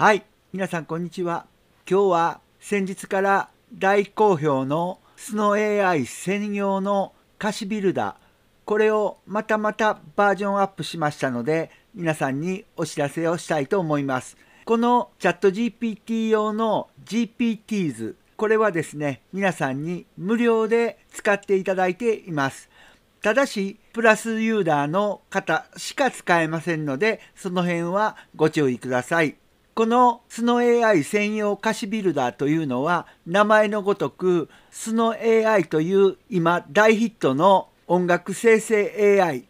はい、皆さんこんにちは。今日は先日から大好評のスノー AI 専用の歌詞ビルダー、これをまたまたバージョンアップしましたので、皆さんにお知らせをしたいと思います。このチャット GPT 用の GPTs、これはですね、皆さんに無料で使っていただいています。ただし、プラスユーザーの方しか使えませんので、その辺はご注意ください。この SNOAI 専用歌詞ビルダーというのは名前のごとく SNOAI という今大ヒットの音楽生成 AI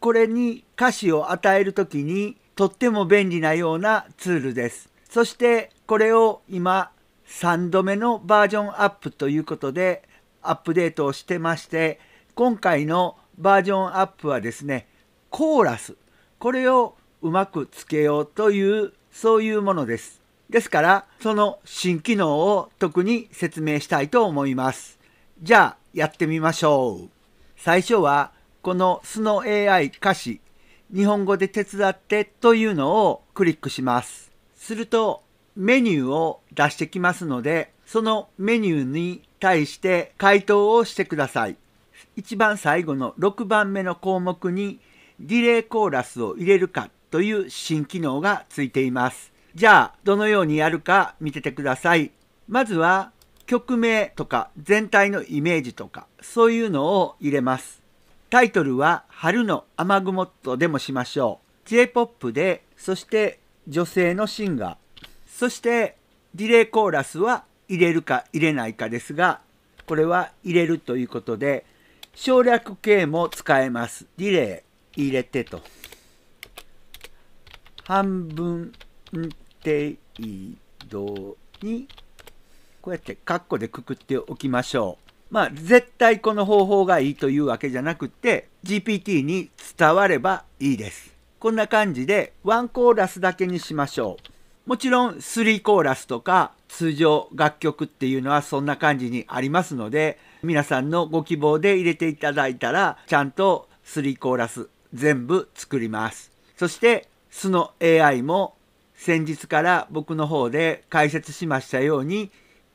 これに歌詞を与える時にとっても便利なようなツールです。そしてこれを今3度目のバージョンアップということでアップデートをしてまして今回のバージョンアップはですねコーラスこれをうまくつけようというそういうものです。ですから、その新機能を特に説明したいと思います。じゃあ、やってみましょう。最初は、この o w AI 歌詞、日本語で手伝ってというのをクリックします。すると、メニューを出してきますので、そのメニューに対して回答をしてください。一番最後の6番目の項目にディレイコーラスを入れるかという新機能がついています。じゃあ、どのようにやるか見ててください。まずは、曲名とか全体のイメージとか、そういうのを入れます。タイトルは、春の雨雲とでもしましょう。J-POP で、そして女性のシンガー、そしてディレイコーラスは入れるか入れないかですが、これは入れるということで、省略形も使えます。ディレイ入れてと。半分程度にこうやってカッコでくくっておきましょう。まあ絶対この方法がいいというわけじゃなくて GPT に伝わればいいです。こんな感じで1コーラスだけにしましょう。もちろん3コーラスとか通常楽曲っていうのはそんな感じにありますので皆さんのご希望で入れていただいたらちゃんと3コーラス全部作ります。そして素の AI も先日から僕の方で解説しましたように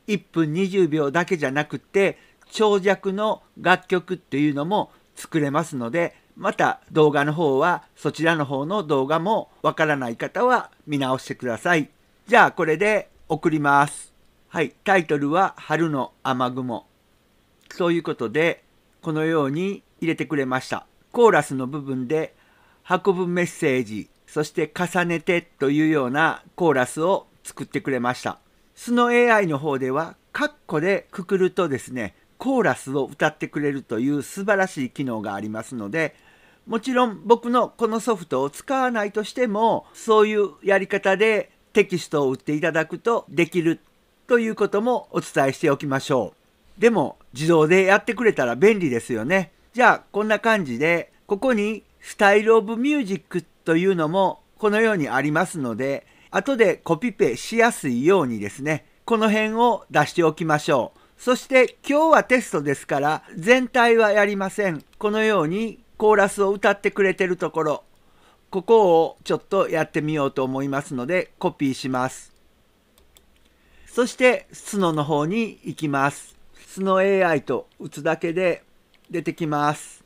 1分20秒だけじゃなくて長尺の楽曲っていうのも作れますのでまた動画の方はそちらの方の動画もわからない方は見直してください。じゃあこれで送ります。はい、タイトルは春の雨雲。そういうことでこのように入れてくれました。コーラスの部分で運ぶメッセージそして重ねてというようなコーラスを作ってくれました。スノ AI の方では、カッコでくくるとですね、コーラスを歌ってくれるという素晴らしい機能がありますので、もちろん僕のこのソフトを使わないとしても、そういうやり方でテキストを打っていただくとできるということもお伝えしておきましょう。でも自動でやってくれたら便利ですよね。じゃあこんな感じで、ここにスタイルオブミュージックというのもこのようにありますので後でコピペしやすいようにですねこの辺を出しておきましょうそして今日はテストですから全体はやりませんこのようにコーラスを歌ってくれてるところここをちょっとやってみようと思いますのでコピーしますそして角の方に行きます角 AI と打つだけで出てきます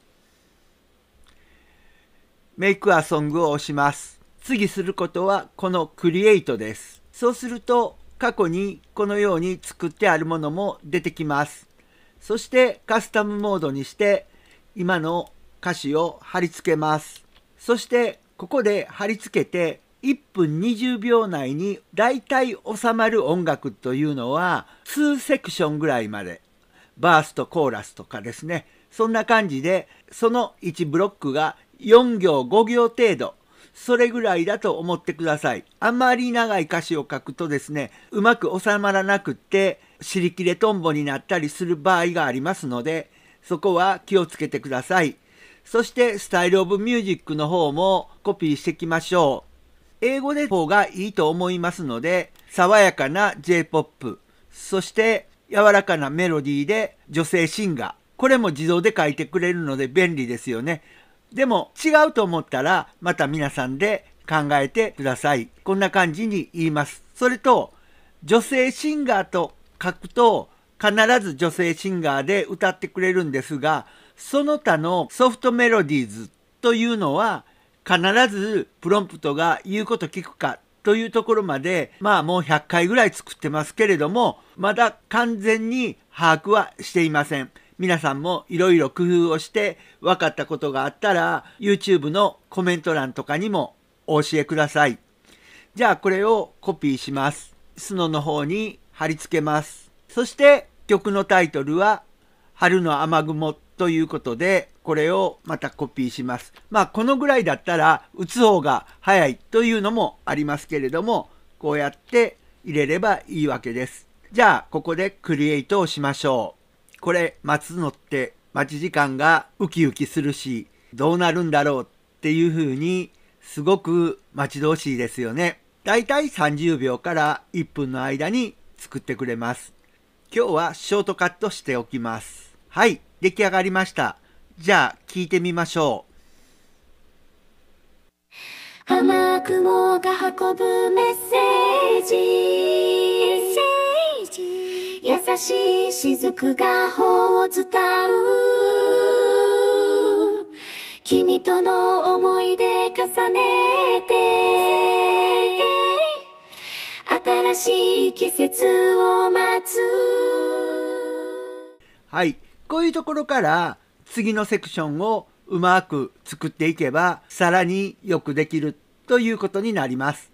メイクアソングを押します。次することはこのクリエイトです。そうすると過去にこのように作ってあるものも出てきます。そしてカスタムモードにして今の歌詞を貼り付けます。そしてここで貼り付けて1分20秒内に大体収まる音楽というのは2セクションぐらいまでバースとコーラスとかですねそんな感じでその1ブロックが4行5行程度それぐらいだと思ってくださいあまり長い歌詞を書くとですねうまく収まらなくって尻切れトンボになったりする場合がありますのでそこは気をつけてくださいそしてスタイルオブミュージックの方もコピーしていきましょう英語で方がいいと思いますので爽やかな J-POP そして柔らかなメロディーで女性シンガーこれも自動で書いてくれるので便利ですよね。でも違うと思ったらまた皆さんで考えてください。こんな感じに言います。それと女性シンガーと書くと必ず女性シンガーで歌ってくれるんですがその他のソフトメロディーズというのは必ずプロンプトが言うこと聞くかというところまでまあもう100回ぐらい作ってますけれどもまだ完全に把握はしていません。皆さんもいろいろ工夫をして分かったことがあったら YouTube のコメント欄とかにもお教えください。じゃあこれをコピーします。スノの方に貼り付けます。そして曲のタイトルは春の雨雲ということでこれをまたコピーします。まあこのぐらいだったら打つ方が早いというのもありますけれどもこうやって入れればいいわけです。じゃあここでクリエイトをしましょう。これ待つのって待ち時間がウキウキするし、どうなるんだろうっていう風に、すごく待ち遠しいですよね。だいたい30秒から1分の間に作ってくれます。今日はショートカットしておきます。はい、出来上がりました。じゃあ聞いてみましょう。雨雲が運ぶメッセージ。優しい雫が頬を伝う君との思い出重ねて新しい季節を待つはいこういうところから次のセクションをうまく作っていけばさらによくできるということになります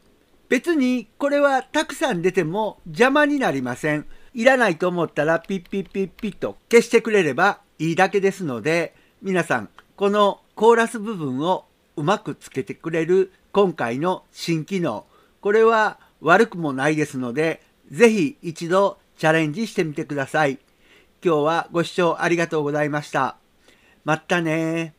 別にこれはたくさん出ても邪魔になりませんいらないと思ったらピッピッピッピッと消してくれればいいだけですので、皆さん、このコーラス部分をうまくつけてくれる今回の新機能、これは悪くもないですので、ぜひ一度チャレンジしてみてください。今日はご視聴ありがとうございました。またね